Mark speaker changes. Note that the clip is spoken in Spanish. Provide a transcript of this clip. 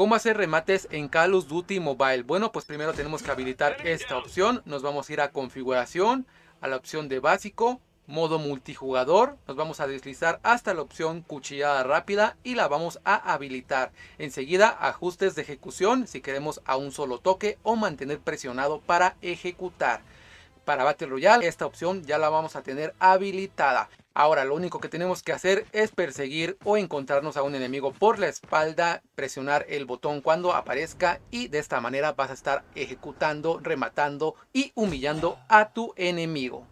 Speaker 1: ¿Cómo hacer remates en Call Duty Mobile? Bueno, pues primero tenemos que habilitar esta opción. Nos vamos a ir a configuración, a la opción de básico, modo multijugador, nos vamos a deslizar hasta la opción cuchillada rápida y la vamos a habilitar. Enseguida ajustes de ejecución si queremos a un solo toque o mantener presionado para ejecutar. Para Battle Royale esta opción ya la vamos a tener habilitada. Ahora lo único que tenemos que hacer es perseguir o encontrarnos a un enemigo por la espalda, presionar el botón cuando aparezca y de esta manera vas a estar ejecutando, rematando y humillando a tu enemigo.